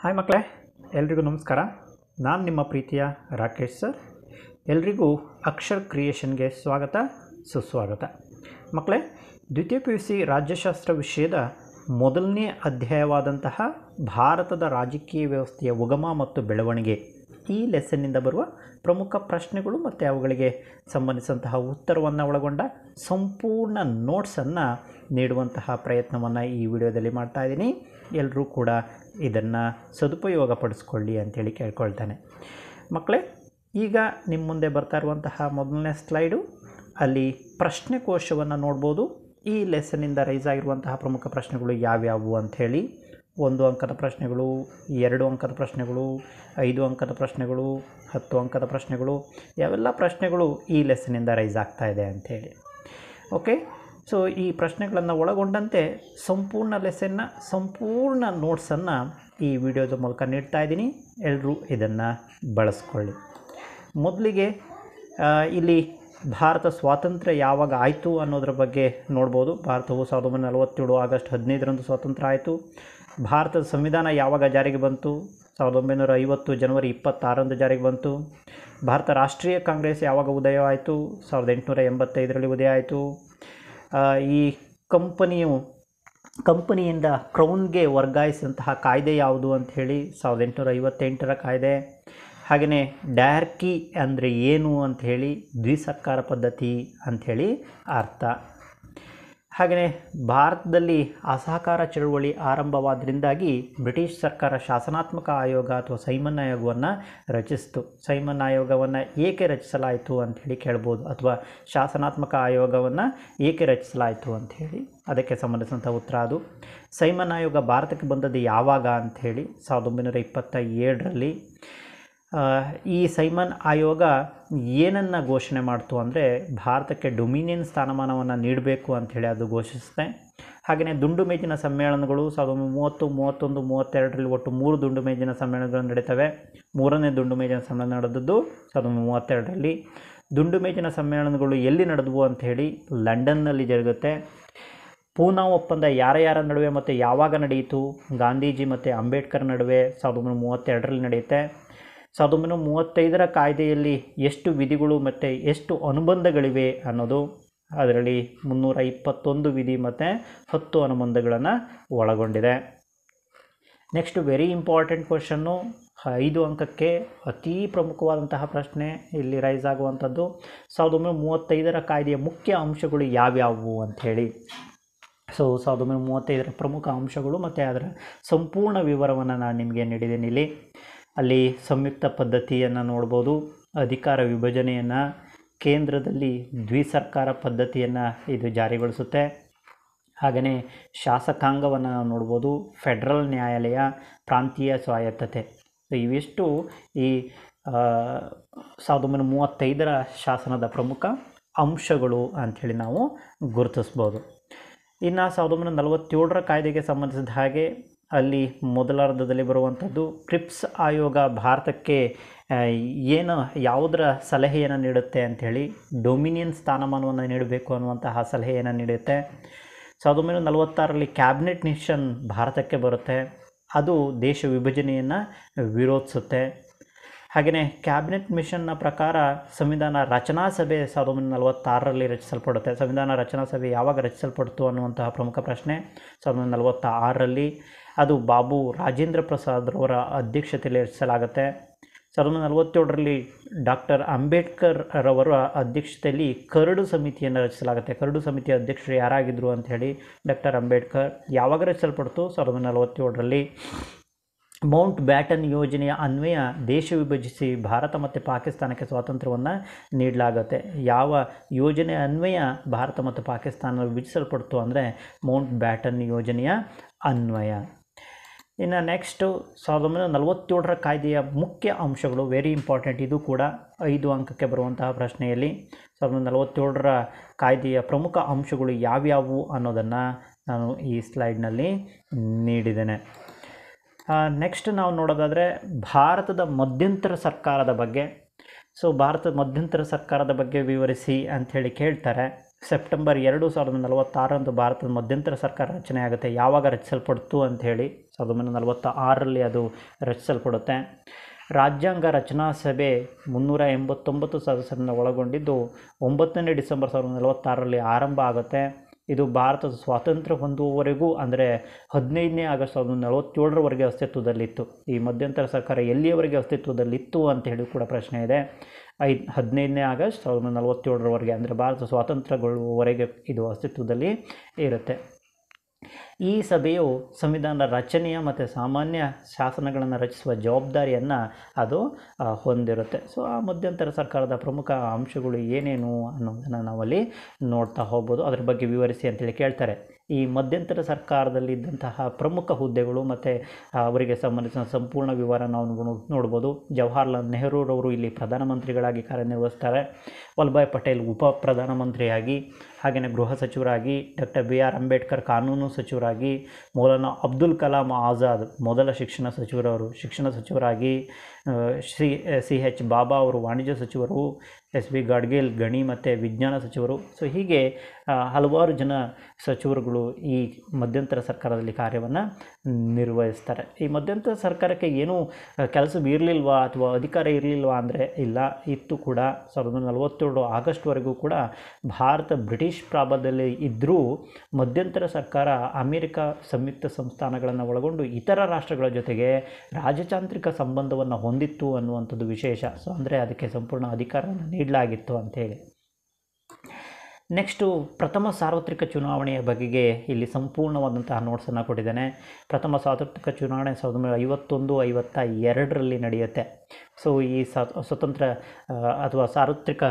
hi ಮಕ್ಕಳೇ ಎಲ್ರಿಗೂ ನಮಸ್ಕಾರ ನಾನು ನಿಮ್ಮ ಪ್ರೀತಿಯ ರಾಕೇಶ್ ಸರ್ ಎಲ್ರಿಗೂ ಅಕ್ಷರ್ ಕ್ರಿಯೇಷನ್ಗೆ ಸ್ವಾಗತ ಸುಸ್ವಾಗತ ಮಕ್ಕಳೇ ದ್ವಿತೀಯ ಪಿ ಯು ಸಿ ರಾಜ್ಯಶಾಸ್ತ್ರ ವಿಷಯದ ಮೊದಲನೇ ಅಧ್ಯಾಯವಾದಂತಹ ಭಾರತದ ರಾಜಕೀಯ ವ್ಯವಸ್ಥೆಯ ಉಗಮ ಮತ್ತು ಬೆಳವಣಿಗೆ ಈ ಲೆಸನ್ನಿಂದ ಬರುವ ಪ್ರಮುಖ ಪ್ರಶ್ನೆಗಳು ಮತ್ತು ಅವುಗಳಿಗೆ ಸಂಬಂಧಿಸಿದಂತಹ ಉತ್ತರವನ್ನು ಒಳಗೊಂಡ ಸಂಪೂರ್ಣ ನೋಟ್ಸನ್ನು ನೀಡುವಂತಹ ಪ್ರಯತ್ನವನ್ನು ಈ ವಿಡಿಯೋದಲ್ಲಿ ಮಾಡ್ತಾ ಇದ್ದೀನಿ ಎಲ್ಲರೂ ಕೂಡ ಇದನ್ನು ಸದುಪಯೋಗ ಪಡಿಸ್ಕೊಳ್ಳಿ ಅಂಥೇಳಿ ಕೇಳ್ಕೊಳ್ತಾನೆ ಮಕ್ಕಳೇ ಈಗ ನಿಮ್ಮ ಮುಂದೆ ಬರ್ತಾ ಇರುವಂತಹ ಮೊದಲನೇ ಸ್ಲೈಡು ಅಲ್ಲಿ ಪ್ರಶ್ನೆ ಕೋಶವನ್ನು ನೋಡ್ಬೋದು ಈ ಲೆಸನ್ನಿಂದ ರೈಸ್ ಆಗಿರುವಂತಹ ಪ್ರಮುಖ ಪ್ರಶ್ನೆಗಳು ಯಾವ್ಯಾವು ಅಂಥೇಳಿ ಒಂದು ಅಂಕದ ಪ್ರಶ್ನೆಗಳು ಎರಡು ಅಂಕದ ಪ್ರಶ್ನೆಗಳು ಐದು ಅಂಕದ ಪ್ರಶ್ನೆಗಳು ಹತ್ತು ಅಂಕದ ಪ್ರಶ್ನೆಗಳು ಯಾವೆಲ್ಲ ಪ್ರಶ್ನೆಗಳು ಈ ಲೆಸನ್ನಿಂದ ರೈಸ್ ಆಗ್ತಾಯಿದೆ ಅಂಥೇಳಿ ಓಕೆ ಸೊ ಈ ಪ್ರಶ್ನೆಗಳನ್ನು ಒಳಗೊಂಡಂತೆ ಸಂಪೂರ್ಣ ಲೆಸನ್ನ ಸಂಪೂರ್ಣ ನೋಟ್ಸನ್ನು ಈ ವಿಡಿಯೋದ ಮೂಲಕ ನೀಡ್ತಾ ಇದ್ದೀನಿ ಎಲ್ಲರೂ ಇದನ್ನು ಬಳಸ್ಕೊಳ್ಳಿ ಮೊದಲಿಗೆ ಇಲ್ಲಿ ಭಾರತ ಸ್ವಾತಂತ್ರ್ಯ ಯಾವಾಗ ಆಯಿತು ಅನ್ನೋದ್ರ ಬಗ್ಗೆ ನೋಡ್ಬೋದು ಭಾರತವು ಸಾವಿರದ ಒಂಬೈನೂರ ನಲವತ್ತೇಳು ಆಗಸ್ಟ್ ಹದಿನೈದರಂದು ಸ್ವಾತಂತ್ರ್ಯ ಆಯಿತು ಭಾರತದ ಸಂವಿಧಾನ ಯಾವಾಗ ಜಾರಿಗೆ ಬಂತು ಸಾವಿರದ ಒಂಬೈನೂರ ಐವತ್ತು ಜನವರಿ ಇಪ್ಪತ್ತಾರರಂದು ಜಾರಿಗೆ ಬಂತು ಭಾರತ ರಾಷ್ಟ್ರೀಯ ಕಾಂಗ್ರೆಸ್ ಯಾವಾಗ ಉದಯವಾಯಿತು ಸಾವಿರದ ಎಂಟುನೂರ ಎಂಬತ್ತೈದರಲ್ಲಿ ಉದಯ ಆಯಿತು ಈ ಕಂಪನಿಯು ಕಂಪನಿಯಿಂದ ಕ್ರೌನ್ಗೆ ವರ್ಗಾಯಿಸಿದಂತಹ ಕಾಯ್ದೆ ಯಾವುದು ಅಂತ ಹೇಳಿ ಸಾವಿರದ ಎಂಟುನೂರ ಐವತ್ತೆಂಟರ ಕಾಯ್ದೆ ಹಾಗೆಯೇ ಡ್ಯಾರ್ಕಿ ಅಂದರೆ ಏನು ಅಂಥೇಳಿ ದ್ವಿಸರ್ಕಾರ ಪದ್ಧತಿ ಅಂಥೇಳಿ ಅರ್ಥ ಹಾಗೆಯೇ ಭಾರತದಲ್ಲಿ ಅಸಹಕಾರ ಚಳುವಳಿ ಆರಂಭವಾದ್ದರಿಂದಾಗಿ ಬ್ರಿಟಿಷ್ ಸರ್ಕಾರ ಶಾಸನಾತ್ಮಕ ಆಯೋಗ ಅಥವಾ ಸೈಮನ್ ಆಯೋಗವನ್ನು ರಚಿಸಿತು ಸೈಮನ್ ಆಯೋಗವನ್ನು ಏಕೆ ರಚಿಸಲಾಯಿತು ಅಂಥೇಳಿ ಕೇಳ್ಬೋದು ಅಥವಾ ಶಾಸನಾತ್ಮಕ ಆಯೋಗವನ್ನು ಏಕೆ ರಚಿಸಲಾಯಿತು ಅಂಥೇಳಿ ಅದಕ್ಕೆ ಸಂಬಂಧಿಸಿದಂಥ ಉತ್ತರ ಅದು ಸೈಮನ್ ಆಯೋಗ ಭಾರತಕ್ಕೆ ಬಂದದ್ದು ಯಾವಾಗ ಅಂಥೇಳಿ ಸಾವಿರದ ಒಂಬೈನೂರ ಇಪ್ಪತ್ತ ಏಳರಲ್ಲಿ ಈ ಸೈಮನ್ ಆಯೋಗ ಏನನ್ನು ಘೋಷಣೆ ಮಾಡ್ತು ಅಂದರೆ ಭಾರತಕ್ಕೆ ಡೊಮಿನಿಯನ್ ಸ್ಥಾನಮಾನವನ್ನು ನೀಡಬೇಕು ಅಂಥೇಳಿ ಅದು ಘೋಷಿಸಿದೆ ಹಾಗೆಯೇ ದುಂಡು ಮೇಜಿನ ಸಮ್ಮೇಳನಗಳು ಸಾವಿರದ ಮೂವತ್ತು ಮೂವತ್ತೊಂದು ಮೂವತ್ತೆರಡರಲ್ಲಿ ಒಟ್ಟು ಮೂರು ದುಂಡು ಮೇಜಿನ ಸಮ್ಮೇಳನಗಳು ನಡೀತವೆ ಮೂರನೇ ದುಂಡು ಮೇಜಿನ ಸಮ್ಮೇಳನ ನಡೆದದ್ದು ಸಾವಿರದ ಮೂವತ್ತೆರಡರಲ್ಲಿ ದುಂಡು ಮೇಜಿನ ಸಮ್ಮೇಳನಗಳು ಎಲ್ಲಿ ನಡೆದವು ಅಂಥೇಳಿ ಲಂಡನ್ನಲ್ಲಿ ಜರುಗುತ್ತೆ ಪೂನಾ ಒಪ್ಪಂದ ಯಾರ ಯಾರ ನಡುವೆ ಮತ್ತು ಯಾವಾಗ ನಡೆಯಿತು ಗಾಂಧೀಜಿ ಮತ್ತು ಅಂಬೇಡ್ಕರ್ ನಡುವೆ ಸಾವಿರದ ಒಂಬೈನೂರ ಮೂವತ್ತೆರಡರಲ್ಲಿ ನಡೆಯುತ್ತೆ ಸಾವಿರದ ಒಂಬೈನೂರ ಮೂವತ್ತೈದರ ಕಾಯ್ದೆಯಲ್ಲಿ ಎಷ್ಟು ವಿಧಿಗಳು ಮತ್ತು ಎಷ್ಟು ಅನುಬಂಧಗಳಿವೆ ಅನ್ನೋದು ಅದರಲ್ಲಿ ಮುನ್ನೂರ ಇಪ್ಪತ್ತೊಂದು ವಿಧಿ ಮತ್ತು ಹತ್ತು ಅನುಬಂಧಗಳನ್ನು ಒಳಗೊಂಡಿದೆ ನೆಕ್ಸ್ಟ್ ವೆರಿ ಇಂಪಾರ್ಟೆಂಟ್ ಕ್ವಶನ್ನು ಐದು ಅಂಕಕ್ಕೆ ಅತೀ ಪ್ರಮುಖವಾದಂತಹ ಪ್ರಶ್ನೆ ಇಲ್ಲಿ ರೈಸ್ ಆಗುವಂಥದ್ದು ಸಾವಿರದ ಒಂಬೈನೂರ ಮೂವತ್ತೈದರ ಕಾಯ್ದೆಯ ಮುಖ್ಯ ಅಂಶಗಳು ಯಾವ್ಯಾವು ಅಂಥೇಳಿ ಸೊ ಸಾವಿರದ ಒಂಬೈನೂರ ಮೂವತ್ತೈದರ ಪ್ರಮುಖ ಅಂಶಗಳು ಮತ್ತು ಅದರ ಸಂಪೂರ್ಣ ವಿವರವನ್ನು ನಾನು ನಿಮಗೆ ನೀಡಿದ್ದೇನೆ ಇಲ್ಲಿ ಅಲ್ಲಿ ಸಂಯುಕ್ತ ಪದ್ಧತಿಯನ್ನು ನೋಡ್ಬೋದು ಅಧಿಕಾರ ವಿಭಜನೆಯನ್ನು ಕೇಂದ್ರದಲ್ಲಿ ದ್ವಿಸರ್ಕಾರ ಪದ್ಧತಿಯನ್ನು ಇದು ಜಾರಿಗೊಳಿಸುತ್ತೆ ಹಾಗೆಯೇ ಶಾಸಕಾಂಗವನ್ನು ನಾವು ನೋಡ್ಬೋದು ಫೆಡ್ರಲ್ ನ್ಯಾಯಾಲಯ ಪ್ರಾಂತೀಯ ಸ್ವಾಯತ್ತತೆ ಇವೆಷ್ಟು ಈ ಸಾವಿರದ ಒಂಬೈನೂರ ಮೂವತ್ತೈದರ ಶಾಸನದ ಪ್ರಮುಖ ಅಂಶಗಳು ಅಂಥೇಳಿ ನಾವು ಗುರುತಿಸ್ಬೋದು ಇನ್ನು ಸಾವಿರದ ಒಂಬೈನೂರ ನಲವತ್ತೇಳರ ಕಾಯ್ದೆಗೆ ಸಂಬಂಧಿಸಿದ ಹಾಗೆ ಅಲ್ಲಿ ಮೊದಲಾರ್ಧದಲ್ಲಿ ಬರುವಂಥದ್ದು ಕ್ರಿಪ್ಸ್ ಆಯೋಗ ಭಾರತಕ್ಕೆ ಏನು ಯಾವುದರ ಸಲಹೆಯನ್ನು ನೀಡುತ್ತೆ ಅಂಥೇಳಿ ಡೊಮಿನಿಯನ್ ಸ್ಥಾನಮಾನವನ್ನು ನೀಡಬೇಕು ಅನ್ನುವಂತಹ ಸಲಹೆಯನ್ನು ನೀಡುತ್ತೆ ಸಾವಿರದ ಒಂಬೈನೂರ ನಲವತ್ತಾರರಲ್ಲಿ ಕ್ಯಾಬಿನೆಟ್ ಮಿಷನ್ ಭಾರತಕ್ಕೆ ಬರುತ್ತೆ ಅದು ದೇಶ ವಿಭಜನೆಯನ್ನು ವಿರೋಧಿಸುತ್ತೆ ಹಾಗೆಯೇ ಕ್ಯಾಬಿನೆಟ್ ಮಿಷನ್ನ ಪ್ರಕಾರ ಸಂವಿಧಾನ ರಚನಾ ಸಭೆ ಸಾವಿರದ ಒಂಬೈನೂರ ನಲವತ್ತಾರರಲ್ಲಿ ರಚಿಸಲ್ಪಡುತ್ತೆ ಸಂವಿಧಾನ ರಚನಾ ಸಭೆ ಯಾವಾಗ ರಚಿಸಲ್ಪಡ್ತು ಅನ್ನುವಂತಹ ಪ್ರಮುಖ ಪ್ರಶ್ನೆ ಸಾವಿರದ ಒಂಬೈನೂರ ನಲವತ್ತ ಅದು ಬಾಬು ರಾಜೇಂದ್ರ ಪ್ರಸಾದ್ರವರ ಅಧ್ಯಕ್ಷತೆಯಲ್ಲಿ ರಚಿಸಲಾಗುತ್ತೆ ಸಾವಿರದ ಒಂಬೈನೂರ ನಲವತ್ತೇಳರಲ್ಲಿ ಡಾಕ್ಟರ್ ಅಂಬೇಡ್ಕರ್ ರವರ ಅಧ್ಯಕ್ಷತೆಯಲ್ಲಿ ಕರಡು ಸಮಿತಿಯನ್ನು ರಚಿಸಲಾಗುತ್ತೆ ಕರಡು ಸಮಿತಿಯ ಅಧ್ಯಕ್ಷರು ಯಾರಾಗಿದ್ದರು ಹೇಳಿ ಡಾಕ್ಟರ್ ಅಂಬೇಡ್ಕರ್ ಯಾವಾಗ ರಚಿಸಲ್ಪಡ್ತು ಸಾವಿರದ ಒಂಬೈನೂರ ನಲವತ್ತೇಳರಲ್ಲಿ ಮೌಂಟ್ ಬ್ಯಾಟನ್ ಯೋಜನೆಯ ಅನ್ವಯ ದೇಶ ವಿಭಜಿಸಿ ಭಾರತ ಮತ್ತು ಪಾಕಿಸ್ತಾನಕ್ಕೆ ಸ್ವಾತಂತ್ರ್ಯವನ್ನು ನೀಡಲಾಗುತ್ತೆ ಯಾವ ಯೋಜನೆ ಅನ್ವಯ ಭಾರತ ಮತ್ತು ಪಾಕಿಸ್ತಾನ ವಿಭಜಿಸಲ್ಪಡ್ತು ಅಂದರೆ ಮೌಂಟ್ ಬ್ಯಾಟನ್ ಯೋಜನೆಯ ಅನ್ವಯ ಇನ್ನು ನೆಕ್ಸ್ಟು ಸಾವಿರದ ಒಂಬೈನೂರ ನಲವತ್ತೇಳರ ಕಾಯ್ದೆಯ ಮುಖ್ಯ ಅಂಶಗಳು ವೆರಿ ಇಂಪಾರ್ಟೆಂಟ್ ಇದು ಕೂಡ ಐದು ಅಂಕಕ್ಕೆ ಬರುವಂತಹ ಪ್ರಶ್ನೆಯಲ್ಲಿ ಸಾವಿರದ ಒಂಬೈನೂರ ನಲವತ್ತೇಳರ ಕಾಯ್ದೆಯ ಪ್ರಮುಖ ಅಂಶಗಳು ಯಾವ್ಯಾವು ಅನ್ನೋದನ್ನು ನಾನು ಈ ಸ್ಲೈಡ್ನಲ್ಲಿ ನೀಡಿದ್ದೇನೆ ನೆಕ್ಸ್ಟ್ ನಾವು ನೋಡೋದಾದರೆ ಭಾರತದ ಮಧ್ಯಂತರ ಸರ್ಕಾರದ ಬಗ್ಗೆ ಸೊ ಭಾರತದ ಮಧ್ಯಂತರ ಸರ್ಕಾರದ ಬಗ್ಗೆ ವಿವರಿಸಿ ಅಂಥೇಳಿ ಕೇಳ್ತಾರೆ ಸೆಪ್ಟೆಂಬರ್ ಎರಡು ಸಾವಿರದ ನಲವತ್ತಾರರಂದು ಭಾರತದ ಮಧ್ಯಂತರ ಸರ್ಕಾರ ರಚನೆ ಆಗುತ್ತೆ ಯಾವಾಗ ರಚಿಸಲ್ಪಡ್ತು ಅಂಥೇಳಿ ಸಾವಿರದ ಒಂಬೈನೂರ ನಲವತ್ತ ಆರರಲ್ಲಿ ಅದು ರಚಿಸಲ್ಪಡುತ್ತೆ ರಾಜ್ಯಾಂಗ ರಚನಾ ಸಭೆ ಮುನ್ನೂರ ಎಂಬತ್ತೊಂಬತ್ತು ಸದಸ್ಯರನ್ನು ಒಳಗೊಂಡಿದ್ದು ಒಂಬತ್ತನೇ ಡಿಸೆಂಬರ್ ಸಾವಿರದ ನಲವತ್ತಾರರಲ್ಲಿ ಆರಂಭ ಆಗುತ್ತೆ ಇದು ಭಾರತದ ಸ್ವಾತಂತ್ರ್ಯ ಹೊಂದುವವರೆಗೂ ಅಂದರೆ ಹದಿನೈದನೇ ಆಗಸ್ಟ್ ಸಾವಿರದ ನಲವತ್ತೇಳರವರೆಗೆ ಅಸ್ತಿತ್ವದಲ್ಲಿತ್ತು ಈ ಮಧ್ಯಂತರ ಸರ್ಕಾರ ಎಲ್ಲಿಯವರೆಗೆ ಅಸ್ತಿತ್ವದಲ್ಲಿತ್ತು ಅಂತ ಹೇಳಿ ಕೂಡ ಪ್ರಶ್ನೆ ಇದೆ ಐದು ಹದಿನೈದನೇ ಆಗಸ್ಟ್ ಸಾವಿರದ ನಲವತ್ತೇಳರವರೆಗೆ ಅಂದರೆ ಭಾರತ ಸ್ವಾತಂತ್ರ್ಯಗೊಳ್ಳುವವರೆಗೆ ಇದು ಅಸ್ತಿತ್ವದಲ್ಲಿ ಇರುತ್ತೆ ಈ ಸಭೆಯು ಸಂವಿಧಾನ ರಚನೆಯ ಮತ್ತು ಸಾಮಾನ್ಯ ಶಾಸನಗಳನ್ನು ರಚಿಸುವ ಜವಾಬ್ದಾರಿಯನ್ನು ಅದು ಹೊಂದಿರುತ್ತೆ ಸೊ ಆ ಮಧ್ಯಂತರ ಸರ್ಕಾರದ ಪ್ರಮುಖ ಅಂಶಗಳು ಏನೇನು ಅನ್ನೋದನ್ನು ನಾವಲ್ಲಿ ನೋಡ್ತಾ ಹೋಗ್ಬೋದು ಅದ್ರ ಬಗ್ಗೆ ವಿವರಿಸಿ ಅಂತೇಳಿ ಕೇಳ್ತಾರೆ ಈ ಮಧ್ಯಂತರ ಸರ್ಕಾರದಲ್ಲಿದ್ದಂತಹ ಪ್ರಮುಖ ಹುದ್ದೆಗಳು ಮತ್ತು ಅವರಿಗೆ ಸಂಬಂಧಿಸಿದ ಸಂಪೂರ್ಣ ವಿವರ ನಾವು ನೋಡ್ಬೋದು ಜವಾಹರ್ಲಾಲ್ ನೆಹರೂರವರು ಇಲ್ಲಿ ಪ್ರಧಾನಮಂತ್ರಿಗಳಾಗಿ ಕಾರ್ಯನಿರ್ವಹಿಸ್ತಾರೆ ವಲ್ಲಭಾಯ್ ಪಟೇಲ್ ಉಪ ಪ್ರಧಾನಮಂತ್ರಿಯಾಗಿ ಹಾಗೆಯೇ ಗೃಹ ಸಚಿವರಾಗಿ ಡಾಕ್ಟರ್ ಬಿ ಆರ್ ಅಂಬೇಡ್ಕರ್ ಕಾನೂನು ಸಚಿವರಾಗಿ ಮೌಲಾನಾ ಅಬ್ದುಲ್ ಕಲಾಂ ಆಜಾದ್ ಮೊದಲ ಶಿಕ್ಷಣ ಸಚಿವರವರು ಶಿಕ್ಷಣ ಸಚಿವರಾಗಿ ಶ್ರೀ ಸಿ ಎಚ್ ಬಾಬಾ ಅವರು ವಾಣಿಜ್ಯ ಸಚಿವರು ಎಸ್ ವಿ ಗಾಡ್ಗೇಲ್ ಗಣಿ ಮತ್ತು ವಿಜ್ಞಾನ ಸಚಿವರು ಸೊ ಹೀಗೆ ಹಲವಾರು ಜನ ಸಚಿವರುಗಳು ಈ ಮಧ್ಯಂತರ ಸರ್ಕಾರದಲ್ಲಿ ಕಾರ್ಯವನ್ನು ನಿರ್ವಹಿಸ್ತಾರೆ ಈ ಮಧ್ಯಂತರ ಸರ್ಕಾರಕ್ಕೆ ಏನೂ ಕೆಲಸ ಇರಲಿಲ್ವಾ ಅಥವಾ ಅಧಿಕಾರ ಇರಲಿಲ್ವಾ ಅಂದರೆ ಇಲ್ಲ ಇತ್ತು ಕೂಡ ಸಾವಿರದ ನಲವತ್ತೇಳು ಆಗಸ್ಟ್ವರೆಗೂ ಕೂಡ ಭಾರತ ಬ್ರಿಟಿಷ್ ಬ್ರಿಟಿಷ್ ಪ್ರಾಬಲ್ಯದಲ್ಲಿ ಇದ್ದರೂ ಮಧ್ಯಂತರ ಸರ್ಕಾರ ಅಮೆರಿಕ ಸಂಯುಕ್ತ ಸಂಸ್ಥಾನಗಳನ್ನು ಒಳಗೊಂಡು ಇತರ ರಾಷ್ಟ್ರಗಳ ಜೊತೆಗೆ ರಾಜತಾಂತ್ರಿಕ ಸಂಬಂಧವನ್ನು ಹೊಂದಿತ್ತು ಅನ್ನುವಂಥದ್ದು ವಿಶೇಷ ಸೊ ಅಂದರೆ ಅದಕ್ಕೆ ಸಂಪೂರ್ಣ ಅಧಿಕಾರವನ್ನು ನೀಡಲಾಗಿತ್ತು ಅಂಥೇಳಿ ನೆಕ್ಸ್ಟು ಪ್ರಥಮ ಸಾರ್ವತ್ರಿಕ ಚುನಾವಣೆಯ ಬಗೆಗೆ ಇಲ್ಲಿ ಸಂಪೂರ್ಣವಾದಂತಹ ನೋಟ್ಸನ್ನು ಕೊಟ್ಟಿದ್ದೇನೆ ಪ್ರಥಮ ಸಾರ್ವತ್ರಿಕ ಚುನಾವಣೆ ಸಾವಿರದ ಒಂಬೈನೂರ ಐವತ್ತೊಂದು ಐವತ್ತ ಎರಡರಲ್ಲಿ ನಡೆಯುತ್ತೆ ಸೊ ಈ ಸ್ವತಂತ್ರ ಅಥವಾ ಸಾರ್ವತ್ರಿಕ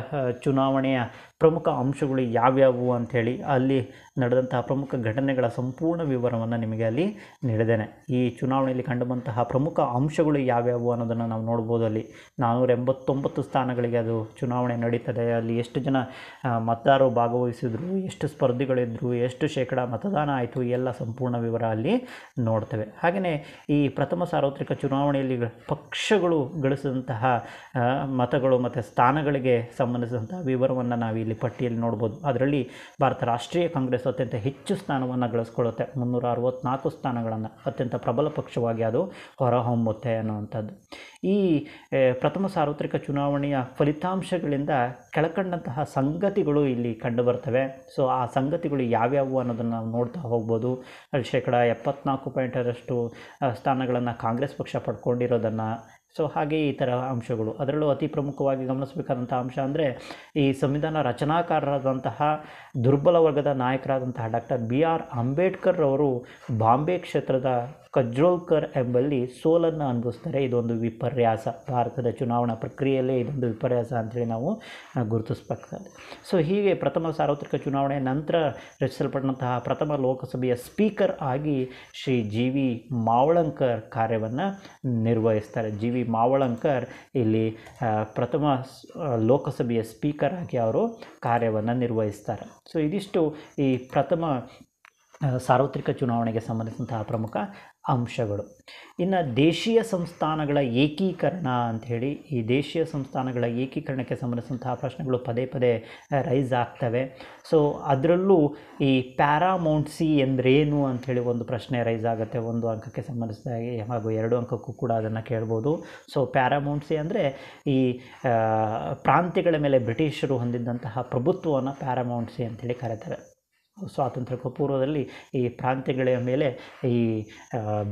ಚುನಾವಣೆಯ ಪ್ರಮುಖ ಅಂಶಗಳು ಯಾವ್ಯಾವು ಅಂಥೇಳಿ ಅಲ್ಲಿ ನಡೆದಂತಹ ಪ್ರಮುಖ ಘಟನೆಗಳ ಸಂಪೂರ್ಣ ವಿವರವನ್ನು ನಿಮಗೆ ಅಲ್ಲಿ ನೀಡಿದ್ದೇನೆ ಈ ಚುನಾವಣೆಯಲ್ಲಿ ಕಂಡುಬಂತಹ ಪ್ರಮುಖ ಅಂಶಗಳು ಯಾವ್ಯಾವು ಅನ್ನೋದನ್ನು ನಾವು ನೋಡ್ಬೋದು ಅಲ್ಲಿ ನಾನ್ನೂರ ಎಂಬತ್ತೊಂಬತ್ತು ಸ್ಥಾನಗಳಿಗೆ ಅದು ಚುನಾವಣೆ ನಡೀತದೆ ಅಲ್ಲಿ ಎಷ್ಟು ಜನ ಮತದಾರರು ಭಾಗವಹಿಸಿದ್ರು ಎಷ್ಟು ಸ್ಪರ್ಧಿಗಳಿದ್ದರು ಎಷ್ಟು ಶೇಕಡ ಮತದಾನ ಆಯಿತು ಎಲ್ಲ ಸಂಪೂರ್ಣ ವಿವರ ಅಲ್ಲಿ ನೋಡ್ತೇವೆ ಹಾಗೆಯೇ ಈ ಪ್ರಥಮ ಸಾರ್ವತ್ರಿಕ ಚುನಾವಣೆಯಲ್ಲಿ ಪಕ್ಷಗಳು ಗಳಿಸಿದಂತಹ ಮತಗಳು ಮತ್ತು ಸ್ಥಾನಗಳಿಗೆ ಸಂಬಂಧಿಸಿದಂತಹ ವಿವರವನ್ನು ನಾವು ಇಲ್ಲಿ ಪಟ್ಟಿಯಲ್ಲಿ ನೋಡ್ಬೋದು ಅದರಲ್ಲಿ ಭಾರತ ರಾಷ್ಟ್ರೀಯ ಕಾಂಗ್ರೆಸ್ ಅತ್ಯಂತ ಹೆಚ್ಚು ಸ್ಥಾನವನ್ನು ಗಳಿಸ್ಕೊಳ್ಳುತ್ತೆ ಮುನ್ನೂರ ಅರವತ್ನಾಲ್ಕು ಸ್ಥಾನಗಳನ್ನು ಅತ್ಯಂತ ಪ್ರಬಲ ಪಕ್ಷವಾಗಿ ಅದು ಹೊರಹೊಮ್ಮುತ್ತೆ ಅನ್ನುವಂಥದ್ದು ಈ ಪ್ರಥಮ ಸಾರ್ವತ್ರಿಕ ಚುನಾವಣೆಯ ಫಲಿತಾಂಶಗಳಿಂದ ಕೆಳಕಂಡಂತಹ ಸಂಗತಿಗಳು ಇಲ್ಲಿ ಕಂಡುಬರ್ತವೆ ಸೊ ಆ ಸಂಗತಿಗಳು ಯಾವ್ಯಾವು ಅನ್ನೋದನ್ನು ನಾವು ನೋಡ್ತಾ ಹೋಗ್ಬೋದು ಶೇಕಡ ಎಪ್ಪತ್ನಾಲ್ಕು ಪಾಯಿಂಟರಷ್ಟು ಸ್ಥಾನಗಳನ್ನು ಕಾಂಗ್ರೆಸ್ ಪಕ್ಷ ಪಡ್ಕೊಂಡಿರೋದನ್ನು ಸೊ ಹಾಗೆ ಈ ಥರ ಅಂಶಗಳು ಅದರಲ್ಲೂ ಅತಿ ಪ್ರಮುಖವಾಗಿ ಗಮನಿಸಬೇಕಾದಂಥ ಅಂಶ ಅಂದರೆ ಈ ಸಂವಿಧಾನ ರಚನಾಕಾರರಾದಂತಹ ದುರ್ಬಲ ವರ್ಗದ ನಾಯಕರಾದಂತಹ ಡಾಕ್ಟರ್ ಬಿ ಆರ್ ಅಂಬೇಡ್ಕರ್ ಅವರು ಬಾಂಬೆ ಕ್ಷೇತ್ರದ ಕಜ್ರೋಲ್ಕರ್ ಎಂಬಲ್ಲಿ ಸೋಲನ್ನು ಅನುಭವಿಸ್ತಾರೆ ಇದೊಂದು ವಿಪರ್ಯಾಸ ಭಾರತದ ಚುನಾವಣಾ ಪ್ರಕ್ರಿಯೆಯಲ್ಲೇ ಇದೊಂದು ವಿಪರ್ಯಾಸ ಅಂತೇಳಿ ನಾವು ಗುರುತಿಸ್ಬೇಕಾಗ್ತದೆ ಸೊ ಹೀಗೆ ಪ್ರಥಮ ಸಾರ್ವತ್ರಿಕ ಚುನಾವಣೆ ನಂತರ ರಚಿಸಲ್ಪಟ್ಟಂತಹ ಪ್ರಥಮ ಲೋಕಸಭೆಯ ಸ್ಪೀಕರ್ ಆಗಿ ಶ್ರೀ ಜಿ ವಿ ಮಾವಳಂಕರ್ ಕಾರ್ಯವನ್ನು ನಿರ್ವಹಿಸ್ತಾರೆ ಜಿ ವಿ ಮಾವಳಂಕರ್ ಇಲ್ಲಿ ಪ್ರಥಮ ಲೋಕಸಭೆಯ ಸ್ಪೀಕರ್ ಆಗಿ ಅವರು ಕಾರ್ಯವನ್ನು ನಿರ್ವಹಿಸ್ತಾರೆ ಸೊ ಇದಿಷ್ಟು ಈ ಪ್ರಥಮ ಸಾರ್ವತ್ರಿಕ ಚುನಾವಣೆಗೆ ಸಂಬಂಧಿಸಿದಂತಹ ಪ್ರಮುಖ ಅಂಶಗಳು ಇನ್ನು ದೇಶೀಯ ಸಂಸ್ಥಾನಗಳ ಏಕೀಕರಣ ಅಂಥೇಳಿ ಈ ದೇಶೀಯ ಸಂಸ್ಥಾನಗಳ ಏಕೀಕರಣಕ್ಕೆ ಸಂಬಂಧಿಸಿದಂತಹ ಪ್ರಶ್ನೆಗಳು ಪದೇ ಪದೇ ರೈಸ್ ಆಗ್ತವೆ ಸೊ ಅದರಲ್ಲೂ ಈ ಪ್ಯಾರಾಮೌಂಟ್ಸಿ ಎಂದ್ರೇನು ಅಂಥೇಳಿ ಒಂದು ಪ್ರಶ್ನೆ ರೈಸ್ ಆಗುತ್ತೆ ಒಂದು ಅಂಕಕ್ಕೆ ಸಂಬಂಧಿಸಿದ ಹಾಗೆ ಹಾಗೂ ಎರಡು ಅಂಕಕ್ಕೂ ಕೂಡ ಅದನ್ನು ಕೇಳ್ಬೋದು ಸೊ ಪ್ಯಾರಾಮೌಂಟ್ಸಿ ಅಂದರೆ ಈ ಪ್ರಾಂತ್ಯಗಳ ಮೇಲೆ ಬ್ರಿಟಿಷರು ಹೊಂದಿದ್ದಂತಹ ಪ್ರಭುತ್ವವನ್ನು ಪ್ಯಾರಾಮೌಂಟ್ಸಿ ಅಂತೇಳಿ ಅಂಥೇಳಿ ಕರೀತಾರೆ ಸ್ವಾತಂತ್ರ್ಯಕ್ಕೂ ಪೂರ್ವದಲ್ಲಿ ಈ ಪ್ರಾಂತ್ಯಗಳ ಮೇಲೆ ಈ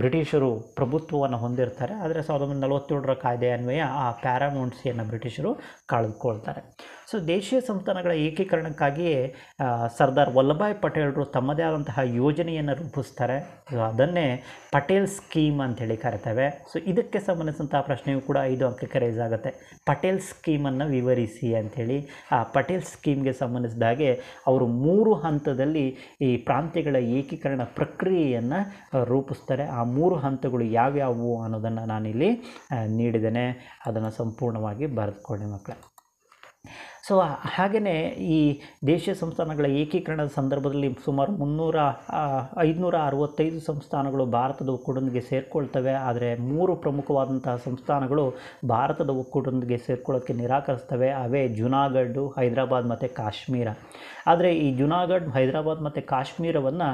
ಬ್ರಿಟಿಷರು ಪ್ರಭುತ್ವವನ್ನು ಹೊಂದಿರ್ತಾರೆ ಆದರೆ ಸಾವಿರದ ಒಂಬೈನೂರ ನಲವತ್ತೇಳರ ಕಾಯ್ದೆ ಅನ್ವಯ ಆ ಪ್ಯಾರಾಮೌಂಟ್ಸಿಯನ್ನು ಬ್ರಿಟಿಷರು ಕಳೆದುಕೊಳ್ತಾರೆ ಸೊ ದೇಶೀಯ ಸಂಸ್ಥಾನಗಳ ಏಕೀಕರಣಕ್ಕಾಗಿಯೇ ಸರ್ದಾರ್ ವಲ್ಲಭಾಯ್ ಪಟೇಲರು ತಮ್ಮದೇ ಆದಂತಹ ಯೋಜನೆಯನ್ನು ರೂಪಿಸ್ತಾರೆ ಸೊ ಅದನ್ನೇ ಪಟೇಲ್ ಸ್ಕೀಮ್ ಅಂಥೇಳಿ ಕರಿತೇವೆ ಸೊ ಇದಕ್ಕೆ ಸಂಬಂಧಿಸಿದಂತಹ ಪ್ರಶ್ನೆಯೂ ಕೂಡ ಐದು ಅಂಕಕ್ಕೆ ರೈಸ್ ಆಗುತ್ತೆ ಪಟೇಲ್ ಸ್ಕೀಮನ್ನು ವಿವರಿಸಿ ಅಂಥೇಳಿ ಆ ಪಟೇಲ್ ಸ್ಕೀಮ್ಗೆ ಸಂಬಂಧಿಸಿದ ಹಾಗೆ ಅವರು ಮೂರು ಹಂತದಲ್ಲಿ ಈ ಪ್ರಾಂತ್ಯಗಳ ಏಕೀಕರಣ ಪ್ರಕ್ರಿಯೆಯನ್ನು ರೂಪಿಸ್ತಾರೆ ಆ ಮೂರು ಹಂತಗಳು ಯಾವ್ಯಾವು ಅನ್ನೋದನ್ನು ನಾನಿಲ್ಲಿ ನೀಡಿದ್ದೇನೆ ಅದನ್ನು ಸಂಪೂರ್ಣವಾಗಿ ಬರೆದುಕೊಳ್ಳಿ ಮಕ್ಕಳ ಸೊ ಹಾಗೆಯೇ ಈ ದೇಶೀಯ ಸಂಸ್ಥಾನಗಳ ಏಕೀಕರಣದ ಸಂದರ್ಭದಲ್ಲಿ ಸುಮಾರು ಮುನ್ನೂರ ಐದುನೂರ ಅರವತ್ತೈದು ಸಂಸ್ಥಾನಗಳು ಭಾರತದ ಒಕ್ಕೂಟದೊಂದಿಗೆ ಸೇರಿಕೊಳ್ತವೆ ಆದರೆ ಮೂರು ಪ್ರಮುಖವಾದಂತಹ ಸಂಸ್ಥಾನಗಳು ಭಾರತದ ಒಕ್ಕೂಟದೊಂದಿಗೆ ಸೇರ್ಕೊಳ್ಳೋಕ್ಕೆ ನಿರಾಕರಿಸ್ತವೆ ಅವೇ ಜುನಾಗಢು ಹೈದರಾಬಾದ್ ಮತ್ತು ಕಾಶ್ಮೀರ ಆದರೆ ಈ ಜುನಾಗಢ್ ಹೈದರಾಬಾದ್ ಮತ್ತು ಕಾಶ್ಮೀರವನ್ನು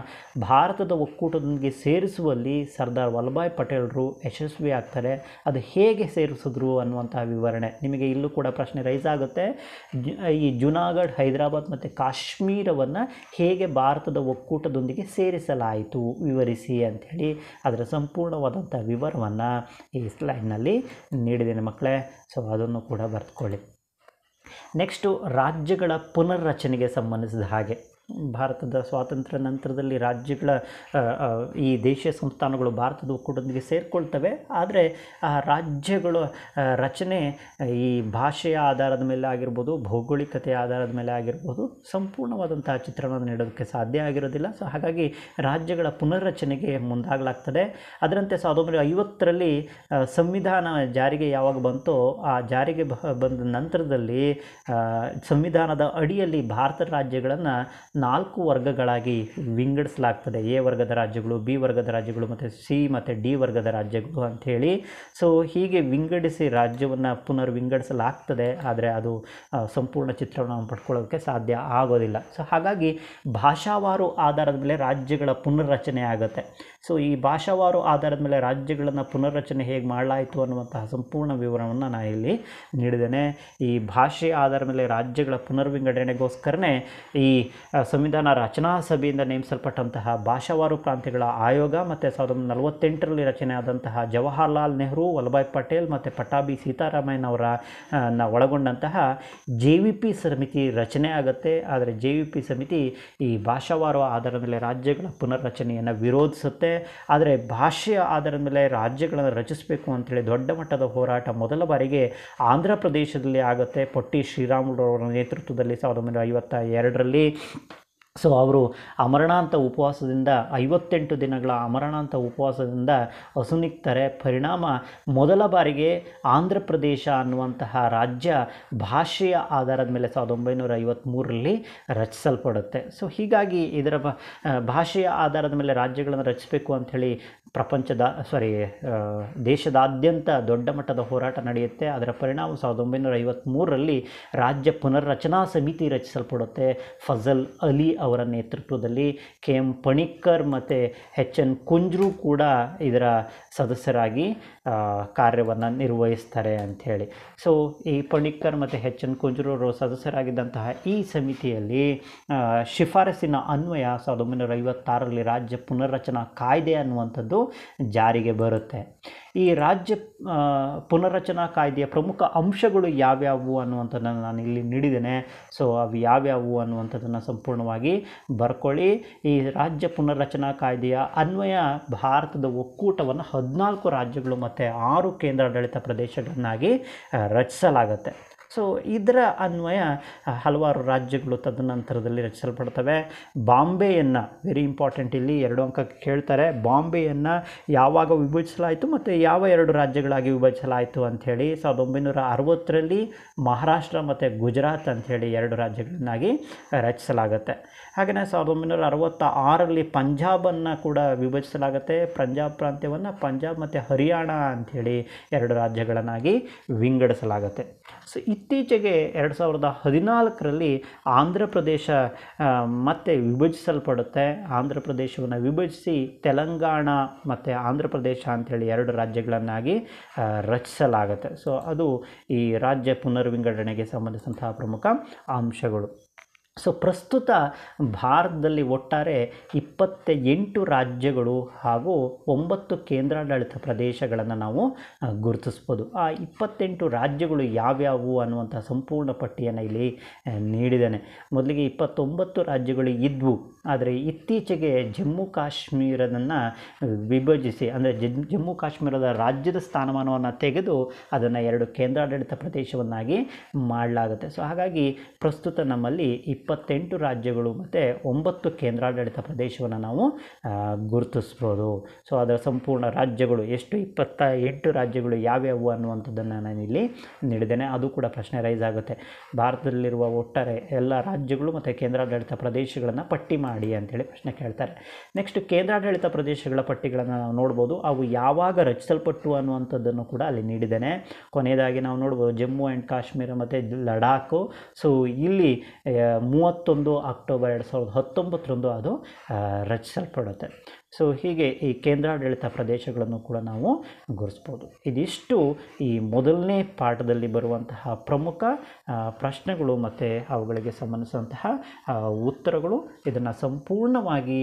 ಭಾರತದ ಒಕ್ಕೂಟದೊಂದಿಗೆ ಸೇರಿಸುವಲ್ಲಿ ಸರ್ದಾರ್ ವಲ್ಲಭಾಯ್ ಪಟೇಲ್ರು ಯಶಸ್ವಿ ಆಗ್ತಾರೆ ಅದು ಹೇಗೆ ಸೇರಿಸಿದ್ರು ಅನ್ನುವಂತಹ ವಿವರಣೆ ನಿಮಗೆ ಇಲ್ಲೂ ಕೂಡ ಪ್ರಶ್ನೆ ರೈಸ್ ಆಗುತ್ತೆ ಈ ಜುನಾಗಢ್ ಹೈದರಾಬಾದ್ ಮತ್ತು ಕಾಶ್ಮೀರವನ್ನು ಹೇಗೆ ಭಾರತದ ಒಕ್ಕೂಟದೊಂದಿಗೆ ಸೇರಿಸಲಾಯಿತು ವಿವರಿಸಿ ಅಂಥೇಳಿ ಅದರ ಸಂಪೂರ್ಣವಾದಂಥ ವಿವರವನ್ನು ಈ ಸ್ಲೈಡ್ನಲ್ಲಿ ನೀಡಿದ್ದೇನೆ ಮಕ್ಕಳೇ ಸೊ ಅದನ್ನು ಕೂಡ ಬರೆದುಕೊಳ್ಳಿ ನೆಕ್ಸ್ಟು ರಾಜ್ಯಗಳ ಪುನರ್ರಚನೆಗೆ ಸಂಬಂಧಿಸಿದ ಹಾಗೆ ಭಾರತದ ಸ್ವಾತಂತ್ರ್ಯ ನಂತರದಲ್ಲಿ ರಾಜ್ಯಗಳ ಈ ದೇಶೀಯ ಸಂಸ್ಥಾನಗಳು ಭಾರತದ ಒಕ್ಕೂಟದೊಂದಿಗೆ ಸೇರಿಕೊಳ್ತವೆ ಆದರೆ ಆ ರಾಜ್ಯಗಳ ರಚನೆ ಈ ಭಾಷೆಯ ಆಧಾರದ ಮೇಲೆ ಆಗಿರ್ಬೋದು ಭೌಗೋಳಿಕತೆಯ ಆಧಾರದ ಮೇಲೆ ಆಗಿರ್ಬೋದು ಸಂಪೂರ್ಣವಾದಂತಹ ಚಿತ್ರಣವನ್ನು ನೀಡೋದಕ್ಕೆ ಸಾಧ್ಯ ಆಗಿರೋದಿಲ್ಲ ಸೊ ಹಾಗಾಗಿ ರಾಜ್ಯಗಳ ಪುನರ್ರಚನೆಗೆ ಮುಂದಾಗಲಾಗ್ತದೆ ಅದರಂತೆ ಸಾವಿರದ ಒಂಬೈನೂರ ಐವತ್ತರಲ್ಲಿ ಸಂವಿಧಾನ ಜಾರಿಗೆ ಯಾವಾಗ ಬಂತೋ ಆ ಜಾರಿಗೆ ಬಂದ ನಂತರದಲ್ಲಿ ಸಂವಿಧಾನದ ಅಡಿಯಲ್ಲಿ ಭಾರತ ರಾಜ್ಯಗಳನ್ನು ನಾಲ್ಕು ವರ್ಗಗಳಾಗಿ ವಿಂಗಡಿಸಲಾಗ್ತದೆ ಎ ವರ್ಗದ ರಾಜ್ಯಗಳು ಬಿ ವರ್ಗದ ರಾಜ್ಯಗಳು ಮತ್ತು ಸಿ ಮತ್ತು ಡಿ ವರ್ಗದ ರಾಜ್ಯಗಳು ಅಂಥೇಳಿ ಸೊ ಹೀಗೆ ವಿಂಗಡಿಸಿ ರಾಜ್ಯವನ್ನು ಪುನರ್ ಆದರೆ ಅದು ಸಂಪೂರ್ಣ ಚಿತ್ರಣವನ್ನು ಪಡ್ಕೊಳ್ಳೋದಕ್ಕೆ ಸಾಧ್ಯ ಆಗೋದಿಲ್ಲ ಸೊ ಹಾಗಾಗಿ ಭಾಷಾವಾರು ಆಧಾರದ ಮೇಲೆ ರಾಜ್ಯಗಳ ಪುನರ್ರಚನೆ ಆಗುತ್ತೆ ಸೊ ಈ ಭಾಷಾವಾರು ಆಧಾರದ ಮೇಲೆ ರಾಜ್ಯಗಳನ್ನು ಪುನರ್ರಚನೆ ಹೇಗೆ ಮಾಡಲಾಯಿತು ಅನ್ನುವಂತಹ ಸಂಪೂರ್ಣ ವಿವರವನ್ನು ನಾನು ಇಲ್ಲಿ ನೀಡಿದ್ದೇನೆ ಈ ಭಾಷೆ ಆಧಾರದ ಮೇಲೆ ರಾಜ್ಯಗಳ ಪುನರ್ವಿಂಗಡಣೆಗೋಸ್ಕರನೇ ಈ ಸಂವಿಧಾನ ರಚನಾ ಸಭೆಯಿಂದ ನೇಮಿಸಲ್ಪಟ್ಟಂತಹ ಭಾಷಾವಾರು ಪ್ರಾಂತ್ಯಗಳ ಆಯೋಗ ಮತ್ತು ಸಾವಿರದ ಒಂಬೈನೂರ ನಲವತ್ತೆಂಟರಲ್ಲಿ ರಚನೆಯಾದಂತಹ ಜವಾಹರ್ಲಾಲ್ ನೆಹರು ವಲ್ಲಭಾಯ್ ಪಟೇಲ್ ಮತ್ತು ಪಟಾಬಿ ಸೀತಾರಾಮಯ್ಯನವರ ಒಳಗೊಂಡಂತಹ ಜೆ ವಿ ಪಿ ಸಮಿತಿ ರಚನೆ ಆಗುತ್ತೆ ಆದರೆ ಜೆ ವಿ ಪಿ ಸಮಿತಿ ಈ ಭಾಷಾವಾರು ಆಧಾರದ ಮೇಲೆ ರಾಜ್ಯಗಳ ಪುನರ್ರಚನೆಯನ್ನು ವಿರೋಧಿಸುತ್ತೆ ಆದರೆ ಭಾಷೆಯ ಆಧಾರದ ಮೇಲೆ ರಾಜ್ಯಗಳನ್ನು ರಚಿಸಬೇಕು ಅಂತೇಳಿ ದೊಡ್ಡ ಮಟ್ಟದ ಹೋರಾಟ ಮೊದಲ ಬಾರಿಗೆ ಆಂಧ್ರ ಪ್ರದೇಶದಲ್ಲಿ ಆಗುತ್ತೆ ಪೊಟ್ಟಿ ಅವರ ನೇತೃತ್ವದಲ್ಲಿ ಸಾವಿರದ ಒಂಬೈನೂರ ಐವತ್ತ ಎರಡರಲ್ಲಿ ಸೊ ಅವರು ಅಮರಣಾಂತ ಉಪವಾಸದಿಂದ ಐವತ್ತೆಂಟು ದಿನಗಳ ಅಮರಣಾಂತ ಉಪವಾಸದಿಂದ ಅಸುನಿಗ್ತಾರೆ ಪರಿಣಾಮ ಮೊದಲ ಬಾರಿಗೆ ಆಂಧ್ರ ಪ್ರದೇಶ ಅನ್ನುವಂತಹ ರಾಜ್ಯ ಭಾಷೆಯ ಆಧಾರದ ಮೇಲೆ ಸಾವಿರದ ಒಂಬೈನೂರ ಐವತ್ತ್ಮೂರರಲ್ಲಿ ರಚಿಸಲ್ಪಡುತ್ತೆ ಸೊ ಹೀಗಾಗಿ ಇದರ ಭಾಷೆಯ ಆಧಾರದ ಮೇಲೆ ರಾಜ್ಯಗಳನ್ನು ರಚಿಸಬೇಕು ಅಂಥೇಳಿ ಪ್ರಪಂಚದ ಸಾರಿ ದೇಶದಾದ್ಯಂತ ದೊಡ್ಡ ಮಟ್ಟದ ಹೋರಾಟ ನಡೆಯುತ್ತೆ ಅದರ ಪರಿಣಾಮ ಸಾವಿರದ ಒಂಬೈನೂರ ಐವತ್ತ್ಮೂರರಲ್ಲಿ ರಾಜ್ಯ ಪುನರ್ರಚನಾ ಸಮಿತಿ ರಚಿಸಲ್ಪಡುತ್ತೆ ಫಜಲ್ ಅಲಿ ಅವರ ನೇತೃತ್ವದಲ್ಲಿ ಕೆ ಎಂ ಪಣಿಕ್ಕರ್ ಮತ್ತು ಎಚ್ ಎನ್ ಕುಂಜ್ರು ಕೂಡ ಇದರ ಸದಸ್ಯರಾಗಿ ಕಾರ್ಯವನ್ನು ನಿರ್ವಹಿಸ್ತಾರೆ ಅಂಥೇಳಿ ಸೊ ಈ ಪಣಿಕ್ಕರ್ ಮತ್ತು ಹೆಚ್ ಎನ್ ಕುಂಜರೂರು ಸದಸ್ಯರಾಗಿದ್ದಂತಹ ಈ ಸಮಿತಿಯಲ್ಲಿ ಶಿಫಾರಸಿನ ಅನ್ವಯ ಸಾವಿರದ ಒಂಬೈನೂರ ಐವತ್ತಾರರಲ್ಲಿ ರಾಜ್ಯ ಪುನರ್ರಚನಾ ಕಾಯ್ದೆ ಅನ್ನುವಂಥದ್ದು ಜಾರಿಗೆ ಬರುತ್ತೆ ಈ ರಾಜ್ಯ ಪುನರಚನಾ ಕಾಯ್ದೆಯ ಪ್ರಮುಖ ಅಂಶಗಳು ಯಾವ್ಯಾವು ಅನ್ನುವಂಥದ್ದನ್ನು ನಾನು ಇಲ್ಲಿ ನೀಡಿದ್ದೇನೆ ಸೊ ಅವು ಯಾವ್ಯಾವು ಅನ್ನುವಂಥದ್ದನ್ನು ಸಂಪೂರ್ಣವಾಗಿ ಬರ್ಕೊಳ್ಳಿ ಈ ರಾಜ್ಯ ಪುನರ್ರಚನಾ ಕಾಯ್ದೆಯ ಅನ್ವಯ ಭಾರತದ ಒಕ್ಕೂಟವನ್ನು ಹದಿನಾಲ್ಕು ರಾಜ್ಯಗಳು ಮತ್ತು ಆರು ಕೇಂದ್ರಾಡಳಿತ ಪ್ರದೇಶಗಳನ್ನಾಗಿ ರಚಿಸಲಾಗುತ್ತೆ ಸೊ ಇದರ ಅನ್ವಯ ಹಲವಾರು ರಾಜ್ಯಗಳು ತದನಂತರದಲ್ಲಿ ರಚಿಸಲ್ಪಡ್ತವೆ ಬಾಂಬೆಯನ್ನು ವೆರಿ ಇಂಪಾರ್ಟೆಂಟ್ ಇಲ್ಲಿ ಎರಡು ಅಂಕ ಕೇಳ್ತಾರೆ ಬಾಂಬೆಯನ್ನು ಯಾವಾಗ ವಿಭಜಿಸಲಾಯಿತು ಮತ್ತು ಯಾವ ಎರಡು ರಾಜ್ಯಗಳಾಗಿ ವಿಭಜಿಸಲಾಯಿತು ಅಂಥೇಳಿ ಸಾವಿರದ ಒಂಬೈನೂರ ಅರವತ್ತರಲ್ಲಿ ಮಹಾರಾಷ್ಟ್ರ ಮತ್ತು ಗುಜರಾತ್ ಅಂಥೇಳಿ ಎರಡು ರಾಜ್ಯಗಳನ್ನಾಗಿ ರಚಿಸಲಾಗುತ್ತೆ ಹಾಗೆಯೇ ಸಾವಿರದ ಒಂಬೈನೂರ ಅರವತ್ತ ಆರಲ್ಲಿ ಪಂಜಾಬನ್ನು ಕೂಡ ವಿಭಜಿಸಲಾಗುತ್ತೆ ಪಂಜಾಬ್ ಪ್ರಾಂತ್ಯವನ್ನು ಪಂಜಾಬ್ ಮತ್ತು ಹರಿಯಾಣ ಅಂಥೇಳಿ ಎರಡು ರಾಜ್ಯಗಳನ್ನಾಗಿ ವಿಂಗಡಿಸಲಾಗುತ್ತೆ ಸೊ ಇತ್ತೀಚೆಗೆ ಎರಡು ಸಾವಿರದ ಹದಿನಾಲ್ಕರಲ್ಲಿ ಆಂಧ್ರ ಪ್ರದೇಶ ಮತ್ತೆ ವಿಭಜಿಸಲ್ಪಡುತ್ತೆ ಆಂಧ್ರ ಪ್ರದೇಶವನ್ನು ವಿಭಜಿಸಿ ತೆಲಂಗಾಣ ಮತ್ತು ಆಂಧ್ರ ಪ್ರದೇಶ ಅಂಥೇಳಿ ಎರಡು ರಾಜ್ಯಗಳನ್ನಾಗಿ ರಚಿಸಲಾಗುತ್ತೆ ಸೊ ಅದು ಈ ರಾಜ್ಯ ಪುನರ್ವಿಂಗಡಣೆಗೆ ಸಂಬಂಧಿಸಿದಂತಹ ಪ್ರಮುಖ ಅಂಶಗಳು ಸೊ ಪ್ರಸ್ತುತ ಭಾರತದಲ್ಲಿ ಒಟ್ಟಾರೆ ಇಪ್ಪತ್ತ ಎಂಟು ರಾಜ್ಯಗಳು ಹಾಗೂ ಒಂಬತ್ತು ಕೇಂದ್ರಾಡಳಿತ ಪ್ರದೇಶಗಳನ್ನು ನಾವು ಗುರುತಿಸ್ಬೋದು ಆ ಇಪ್ಪತ್ತೆಂಟು ರಾಜ್ಯಗಳು ಯಾವ್ಯಾವು ಅನ್ನುವಂಥ ಸಂಪೂರ್ಣ ಪಟ್ಟಿಯನ್ನು ಇಲ್ಲಿ ನೀಡಿದ್ದೇನೆ ಮೊದಲಿಗೆ ಇಪ್ಪತ್ತೊಂಬತ್ತು ರಾಜ್ಯಗಳು ಇದ್ವು ಆದರೆ ಇತ್ತೀಚೆಗೆ ಜಮ್ಮು ಕಾಶ್ಮೀರದನ್ನು ವಿಭಜಿಸಿ ಅಂದರೆ ಜಮ್ಮು ಕಾಶ್ಮೀರದ ರಾಜ್ಯದ ಸ್ಥಾನಮಾನವನ್ನು ತೆಗೆದು ಅದನ್ನು ಎರಡು ಕೇಂದ್ರಾಡಳಿತ ಪ್ರದೇಶವನ್ನಾಗಿ ಮಾಡಲಾಗುತ್ತೆ ಸೊ ಹಾಗಾಗಿ ಪ್ರಸ್ತುತ ನಮ್ಮಲ್ಲಿ ಇಪ್ಪ ಇಪ್ಪತ್ತೆಂಟು ರಾಜ್ಯಗಳು ಮತ್ತು ಒಂಬತ್ತು ಕೇಂದ್ರಾಡಳಿತ ಪ್ರದೇಶವನ್ನು ನಾವು ಗುರುತಿಸ್ಬೋದು ಸೊ ಅದರ ಸಂಪೂರ್ಣ ರಾಜ್ಯಗಳು ಎಷ್ಟು ಇಪ್ಪತ್ತ ಎಂಟು ರಾಜ್ಯಗಳು ಯಾವ್ಯಾವು ಅನ್ನುವಂಥದ್ದನ್ನು ನಾನಿಲ್ಲಿ ನೀಡಿದ್ದೇನೆ ಅದು ಕೂಡ ಪ್ರಶ್ನೆ ರೈಸ್ ಆಗುತ್ತೆ ಭಾರತದಲ್ಲಿರುವ ಒಟ್ಟಾರೆ ಎಲ್ಲ ರಾಜ್ಯಗಳು ಮತ್ತು ಕೇಂದ್ರಾಡಳಿತ ಪ್ರದೇಶಗಳನ್ನು ಪಟ್ಟಿ ಮಾಡಿ ಅಂತೇಳಿ ಪ್ರಶ್ನೆ ಕೇಳ್ತಾರೆ ನೆಕ್ಸ್ಟ್ ಕೇಂದ್ರಾಡಳಿತ ಪ್ರದೇಶಗಳ ಪಟ್ಟಿಗಳನ್ನು ನಾವು ನೋಡ್ಬೋದು ಅವು ಯಾವಾಗ ರಚಿಸಲ್ಪಟ್ಟು ಅನ್ನುವಂಥದ್ದನ್ನು ಕೂಡ ಅಲ್ಲಿ ನೀಡಿದ್ದೇನೆ ಕೊನೆಯದಾಗಿ ನಾವು ನೋಡ್ಬೋದು ಜಮ್ಮು ಆ್ಯಂಡ್ ಕಾಶ್ಮೀರ ಮತ್ತು ಲಡಾಖು ಸೊ ಇಲ್ಲಿ ಮೂವತ್ತೊಂದು ಅಕ್ಟೋಬರ್ ಎರಡು ಸಾವಿರದ ಹತ್ತೊಂಬತ್ತರಂದು ಅದು ರಚಿಸಲ್ಪಡುತ್ತೆ ಸೊ ಹೀಗೆ ಈ ಕೇಂದ್ರಾಡಳಿತ ಪ್ರದೇಶಗಳನ್ನು ಕೂಡ ನಾವು ಗುರುಸ್ಬೋದು ಇದಿಷ್ಟು ಈ ಮೊದಲನೇ ಪಾಠದಲ್ಲಿ ಬರುವಂತಹ ಪ್ರಮುಖ ಪ್ರಶ್ನೆಗಳು ಮತ್ತು ಅವುಗಳಿಗೆ ಸಂಬಂಧಿಸಿದಂತಹ ಉತ್ತರಗಳು ಇದನ್ನು ಸಂಪೂರ್ಣವಾಗಿ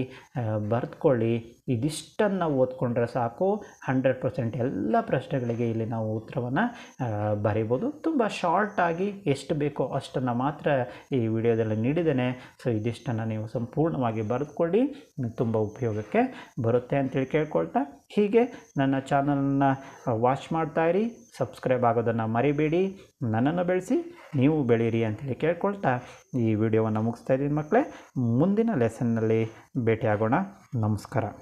ಬರೆದುಕೊಳ್ಳಿ ಇದಿಷ್ಟನ್ನು ಓದ್ಕೊಂಡ್ರೆ ಸಾಕು ಹಂಡ್ರೆಡ್ ಪರ್ಸೆಂಟ್ ಎಲ್ಲ ಪ್ರಶ್ನೆಗಳಿಗೆ ಇಲ್ಲಿ ನಾವು ಉತ್ತರವನ್ನು ಬರೀಬೋದು ತುಂಬ ಶಾರ್ಟಾಗಿ ಎಷ್ಟು ಬೇಕೋ ಅಷ್ಟನ್ನು ಮಾತ್ರ ಈ ವಿಡಿಯೋದಲ್ಲಿ ನೀಡಿದ್ದೇನೆ ಸೊ ಇದಿಷ್ಟನ್ನು ನೀವು ಸಂಪೂರ್ಣವಾಗಿ ಬರೆದುಕೊಳ್ಳಿ ತುಂಬ ಉಪಯೋಗಕ್ಕೆ ಬರುತ್ತೆ ಅಂತೇಳಿ ಕೇಳ್ಕೊಳ್ತಾ ಹೀಗೆ ನನ್ನ ಚಾನಲನ್ನು ವಾಚ್ ಮಾಡ್ತಾಯಿರಿ ಸಬ್ಸ್ಕ್ರೈಬ್ ಆಗೋದನ್ನು ಮರಿಬೇಡಿ ನನ್ನನ್ನು ಬೆಳೆಸಿ ನೀವು ಬೆಳೀರಿ ಅಂತೇಳಿ ಕೇಳ್ಕೊಳ್ತಾ ಈ ವಿಡಿಯೋವನ್ನು ಮುಗಿಸ್ತಾ ಇದ್ದೀನಿ ಮಕ್ಕಳೇ ಮುಂದಿನ ಲೆಸನ್ನಲ್ಲಿ ಭೇಟಿಯಾಗೋಣ ನಮಸ್ಕಾರ